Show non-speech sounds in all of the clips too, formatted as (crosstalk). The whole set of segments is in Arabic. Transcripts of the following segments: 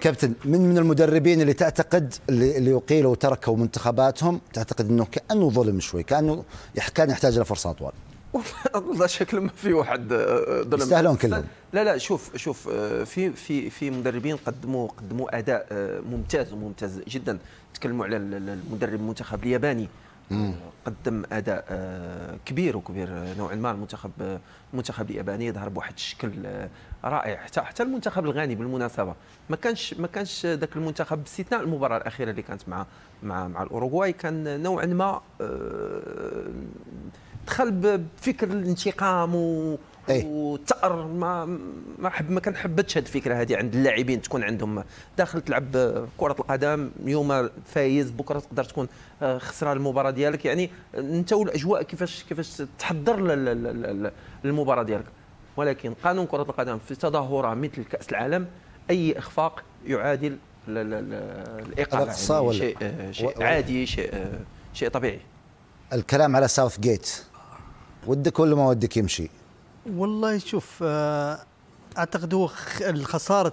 كابتن من من المدربين اللي تعتقد اللي, اللي يقيلوا وتركوا منتخباتهم تعتقد انه كانه ظلم شوي كانه كان يحتاج لفرصه اطول (laughs) والله شكل ما في واحد آه، آه، ظلم يستاهلون كلهم لا لا شوف شوف آه، في في في مدربين قدموا قدموا اداء ممتاز وممتاز جدا تكلموا على المدرب المنتخب الياباني قدم اداء آه، كبير وكبير آه، نوعا ما المنتخب المنتخب آه، الياباني ظهر بواحد الشكل رائع حتى حتى المنتخب الغاني بالمناسبه ما كانش ما كانش ذاك المنتخب باستثناء المباراه الاخيره اللي كانت مع مع مع الاوروغواي كان نوعا ما دخل بفكر الانتقام أيه؟ وتاثر ما ما حب ما كنحبتش هذه الفكره هذه عند اللاعبين تكون عندهم داخل تلعب كره القدم يوم فايز بكره تقدر تكون آه، خسران المباراه ديالك يعني انت والاجواء كيفاش كيفاش تحضر للمباراه ديالك ولكن قانون كره القدم في تظاهره مثل كاس العالم اي اخفاق يعادل الايقاع يعني شيء آه، شيء عادي شيء آه، شيء طبيعي الكلام على ساوث جيت ودك ولا ما ودك يمشي والله شوف آه، اعتقد هو خساره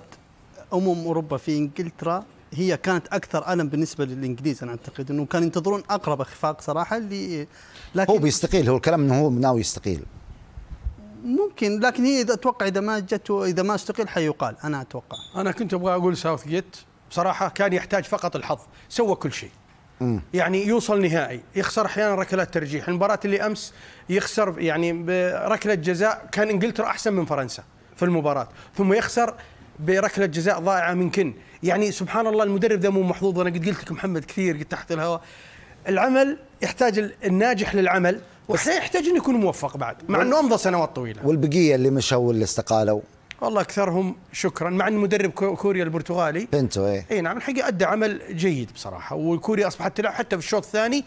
امم اوروبا في انجلترا هي كانت اكثر الم بالنسبه للانجليز انا اعتقد انه كانوا ينتظرون اقرب اخفاق صراحه اللي لكن هو بيستقيل هو الكلام انه هو ناوي يستقيل ممكن لكن هي اذا اتوقع اذا ما جت اذا ما استقيل حيقال انا اتوقع انا كنت ابغى اقول ساوث جيت بصراحه كان يحتاج فقط الحظ سوى كل شيء يعني يوصل نهائي يخسر احيانا ركلات ترجيح المباراه اللي امس يخسر يعني بركله جزاء كان انجلترا احسن من فرنسا في المباراه ثم يخسر بركله جزاء ضائعه من كن يعني سبحان الله المدرب ذا مو محظوظ انا قد قلت لك محمد كثير قد تحت الهواء العمل يحتاج الناجح للعمل ويحتاج انه يكون موفق بعد مع انه امضى سنوات طويله والبقيه اللي مشوا اللي استقالوا والله اكثرهم شكرا مع ان مدرب كوريا البرتغالي بنتو ايه اي نعم الحقيقه ادى عمل جيد بصراحه وكوريا اصبحت تلعب حتى في الشوط الثاني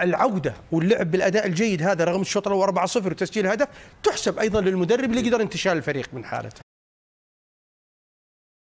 العوده واللعب بالاداء الجيد هذا رغم الشوط الاول 4-0 وتسجيل هدف تحسب ايضا للمدرب اللي قدر انتشال الفريق من حالته